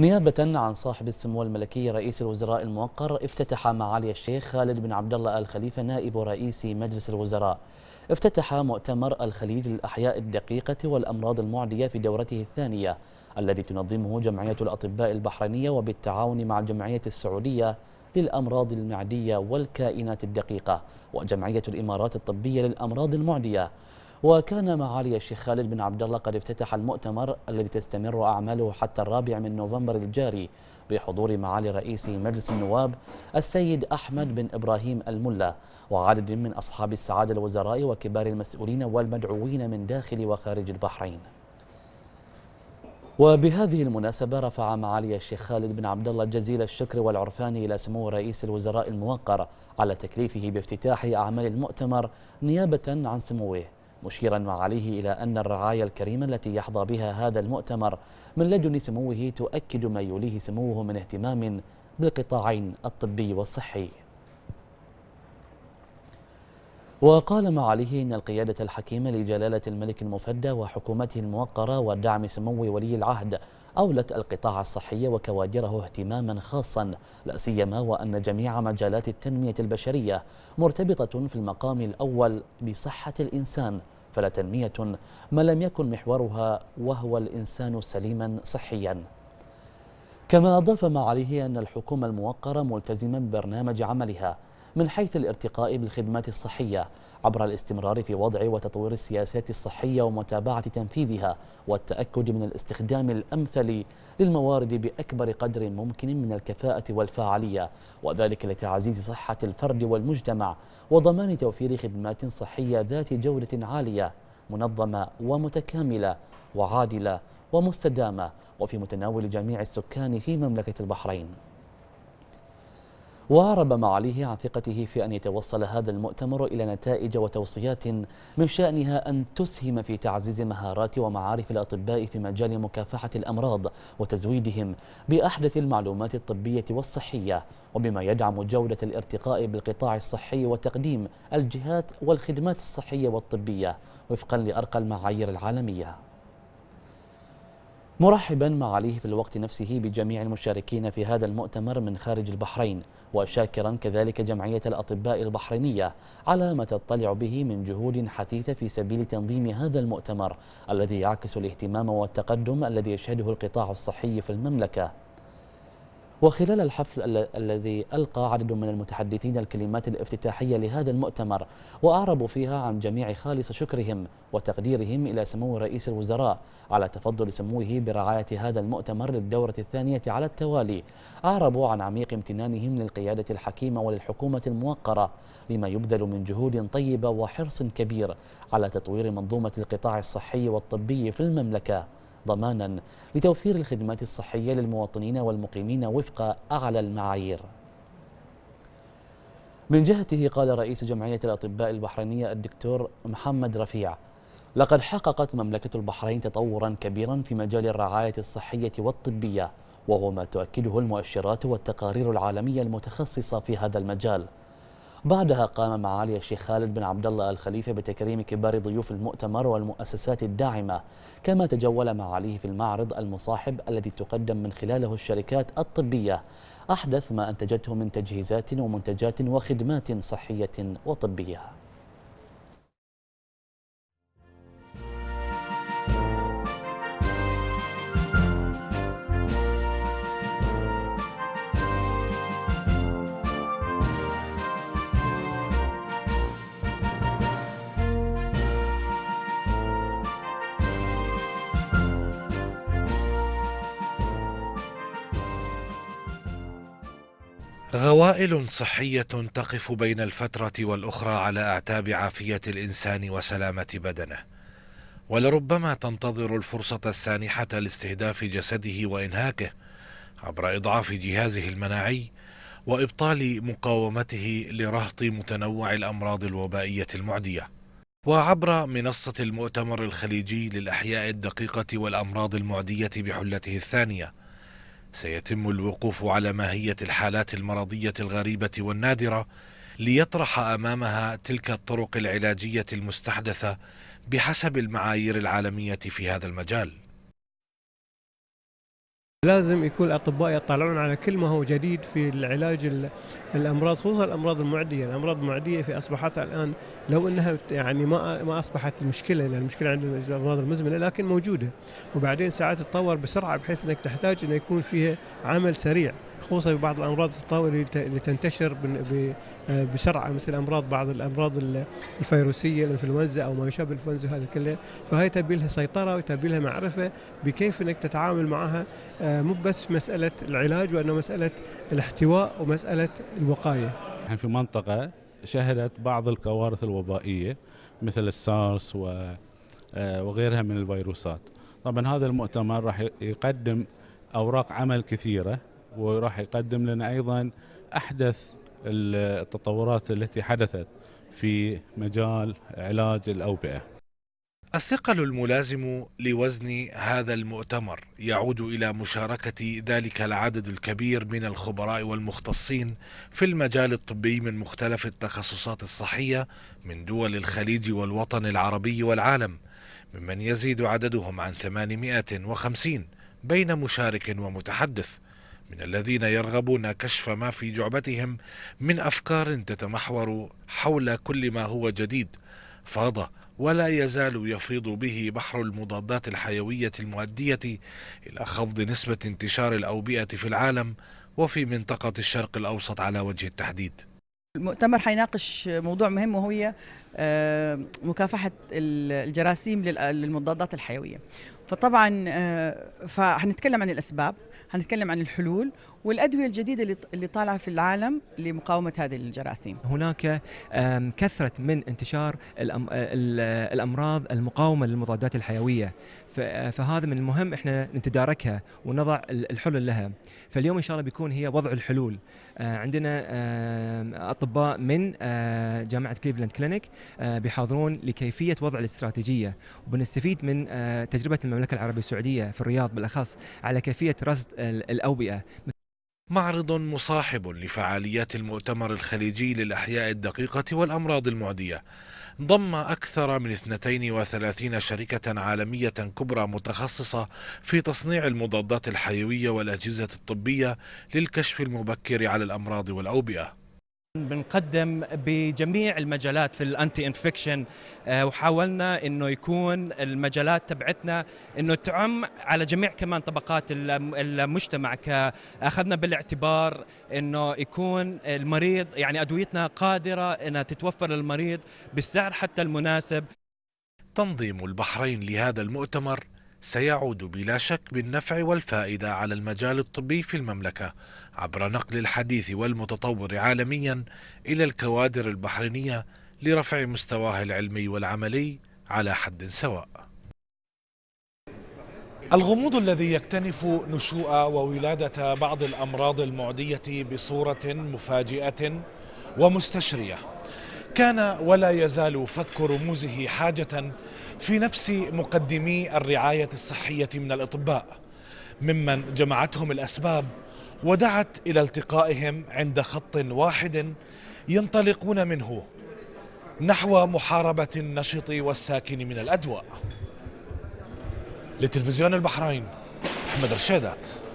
نيابة عن صاحب السمو الملكي رئيس الوزراء الموقر افتتح معالي الشيخ خالد بن عبد الله آل خليفة نائب رئيس مجلس الوزراء افتتح مؤتمر الخليج للأحياء الدقيقة والأمراض المعدية في دورته الثانية الذي تنظمه جمعية الأطباء البحرينية وبالتعاون مع الجمعية السعودية للأمراض المعدية والكائنات الدقيقة وجمعية الإمارات الطبية للأمراض المعدية وكان معالي الشيخ خالد بن عبد الله قد افتتح المؤتمر الذي تستمر أعماله حتى الرابع من نوفمبر الجاري بحضور معالي رئيس مجلس النواب السيد أحمد بن إبراهيم الملا وعدد من أصحاب السعادة الوزراء وكبار المسؤولين والمدعوين من داخل وخارج البحرين وبهذه المناسبة رفع معالي الشيخ خالد بن عبد الله جزيل الشكر والعرفان إلى سمو رئيس الوزراء الموقر على تكليفه بافتتاح أعمال المؤتمر نيابة عن سموه مشيرا معاليه إلى أن الرعاية الكريمة التي يحظى بها هذا المؤتمر من لدن سموه تؤكد ما يوليه سموه من اهتمام بالقطاعين الطبي والصحي وقال معاليه إن القيادة الحكيمة لجلالة الملك المفدى وحكومته الموقرة ودعم سمو ولي العهد أولت القطاع الصحي وكوادره اهتماما خاصا لا سيما وأن جميع مجالات التنمية البشرية مرتبطة في المقام الأول بصحة الإنسان فلا تنمية ما لم يكن محورها وهو الإنسان سليما صحيا كما أضاف ما عليه أن الحكومة الموقرة ملتزما ببرنامج عملها من حيث الارتقاء بالخدمات الصحية عبر الاستمرار في وضع وتطوير السياسات الصحية ومتابعة تنفيذها والتأكد من الاستخدام الأمثل للموارد بأكبر قدر ممكن من الكفاءة والفاعلية وذلك لتعزيز صحة الفرد والمجتمع وضمان توفير خدمات صحية ذات جودة عالية منظمة ومتكاملة وعادلة ومستدامة وفي متناول جميع السكان في مملكة البحرين وأعرب معاليه عن ثقته في أن يتوصل هذا المؤتمر إلى نتائج وتوصيات من شأنها أن تسهم في تعزيز مهارات ومعارف الأطباء في مجال مكافحة الأمراض وتزويدهم بأحدث المعلومات الطبية والصحية وبما يدعم جودة الارتقاء بالقطاع الصحي وتقديم الجهات والخدمات الصحية والطبية وفقا لأرقى المعايير العالمية مرحبا مع عليه في الوقت نفسه بجميع المشاركين في هذا المؤتمر من خارج البحرين وشاكرا كذلك جمعية الأطباء البحرينية على ما تطلع به من جهود حثيثة في سبيل تنظيم هذا المؤتمر الذي يعكس الاهتمام والتقدم الذي يشهده القطاع الصحي في المملكة وخلال الحفل الذي ألقى عدد من المتحدثين الكلمات الافتتاحية لهذا المؤتمر وأعربوا فيها عن جميع خالص شكرهم وتقديرهم إلى سمو رئيس الوزراء على تفضل سموه برعاية هذا المؤتمر للدورة الثانية على التوالي أعربوا عن عميق امتنانهم للقيادة الحكيمة وللحكومة الموقرة لما يبذل من جهود طيبة وحرص كبير على تطوير منظومة القطاع الصحي والطبي في المملكة ضمانا لتوفير الخدمات الصحية للمواطنين والمقيمين وفق أعلى المعايير من جهته قال رئيس جمعية الأطباء البحرينية الدكتور محمد رفيع لقد حققت مملكة البحرين تطورا كبيرا في مجال الرعاية الصحية والطبية وهو ما تؤكده المؤشرات والتقارير العالمية المتخصصة في هذا المجال بعدها قام معالي الشيخ خالد بن عبد الله الخليفة بتكريم كبار ضيوف المؤتمر والمؤسسات الداعمة كما تجول معاليه في المعرض المصاحب الذي تقدم من خلاله الشركات الطبية أحدث ما أنتجته من تجهيزات ومنتجات وخدمات صحية وطبية غوائل صحية تقف بين الفترة والأخرى على أعتاب عافية الإنسان وسلامة بدنه ولربما تنتظر الفرصة السانحة لاستهداف جسده وإنهاكه عبر إضعاف جهازه المناعي وإبطال مقاومته لرهط متنوع الأمراض الوبائية المعدية وعبر منصة المؤتمر الخليجي للأحياء الدقيقة والأمراض المعدية بحلته الثانية سيتم الوقوف على ماهية الحالات المرضية الغريبة والنادرة ليطرح أمامها تلك الطرق العلاجية المستحدثة بحسب المعايير العالمية في هذا المجال لازم يكون الاطباء يطلعون على كل ما هو جديد في العلاج الامراض خصوصا الامراض المعديه، الامراض المعديه في اصبحت الان لو انها يعني ما ما اصبحت مشكله لان المشكله عند الامراض المزمنه لكن موجوده وبعدين ساعات تتطور بسرعه بحيث انك تحتاج انه يكون فيها عمل سريع خصوصا في بعض الامراض تتطور اللي تنتشر آه، بسرعه مثل امراض بعض الامراض الفيروسيه الانفلونزا او ما يشابه الانفلونزا هذا كله فهي تبي لها سيطره وتبي لها معرفه بكيف انك تتعامل معها آه، آه، مو بس مساله العلاج وانه مساله الاحتواء ومساله الوقايه. نحن في منطقه شهدت بعض الكوارث الوبائيه مثل السارس و آه، وغيرها من الفيروسات. طبعا هذا المؤتمر راح يقدم اوراق عمل كثيره وراح يقدم لنا ايضا احدث التطورات التي حدثت في مجال علاج الاوبئه. الثقل الملازم لوزن هذا المؤتمر يعود الى مشاركه ذلك العدد الكبير من الخبراء والمختصين في المجال الطبي من مختلف التخصصات الصحيه من دول الخليج والوطن العربي والعالم ممن يزيد عددهم عن 850 بين مشارك ومتحدث من الذين يرغبون كشف ما في جعبتهم من افكار تتمحور حول كل ما هو جديد فاض ولا يزال يفيض به بحر المضادات الحيوية المؤدية إلى خفض نسبة انتشار الأوبئة في العالم وفي منطقة الشرق الأوسط على وجه التحديد المؤتمر حيناقش موضوع مهم وهو آه، مكافحه الجراثيم للمضادات الحيويه فطبعا آه، فحنتكلم عن الاسباب حنتكلم عن الحلول والادويه الجديده اللي طالعه في العالم لمقاومه هذه الجراثيم هناك كثره من انتشار الامراض المقاومه للمضادات الحيويه فهذا من المهم احنا نتداركها ونضع الحلول لها فاليوم ان شاء الله بيكون هي وضع الحلول آه، عندنا اطباء من جامعه كليفلاند كلينيك آه، بيحاضرون لكيفيه وضع الاستراتيجيه وبنستفيد من آه، تجربه المملكه العربيه السعوديه في الرياض بالاخص على كيفيه رصد الاوبئه معرض مصاحب لفعاليات المؤتمر الخليجي للأحياء الدقيقة والأمراض المعدية ضم أكثر من 32 شركة عالمية كبرى متخصصة في تصنيع المضادات الحيوية والأجهزة الطبية للكشف المبكر على الأمراض والأوبئة بنقدم بجميع المجالات في الانتي انفكشن آه، وحاولنا انه يكون المجالات تبعتنا انه تعم على جميع كمان طبقات المجتمع اخذنا بالاعتبار انه يكون المريض يعني ادويتنا قادره انها تتوفر للمريض بالسعر حتى المناسب تنظيم البحرين لهذا المؤتمر سيعود بلا شك بالنفع والفائدة على المجال الطبي في المملكة عبر نقل الحديث والمتطور عالميا إلى الكوادر البحرينية لرفع مستواها العلمي والعملي على حد سواء الغموض الذي يكتنف نشوء وولادة بعض الأمراض المعدية بصورة مفاجئة ومستشرية كان ولا يزال فك رموزه حاجة في نفس مقدمي الرعاية الصحية من الأطباء ممن جمعتهم الأسباب ودعت إلى التقائهم عند خط واحد ينطلقون منه نحو محاربة النشط والساكن من الأدواء لتلفزيون البحرين أحمد رشيدات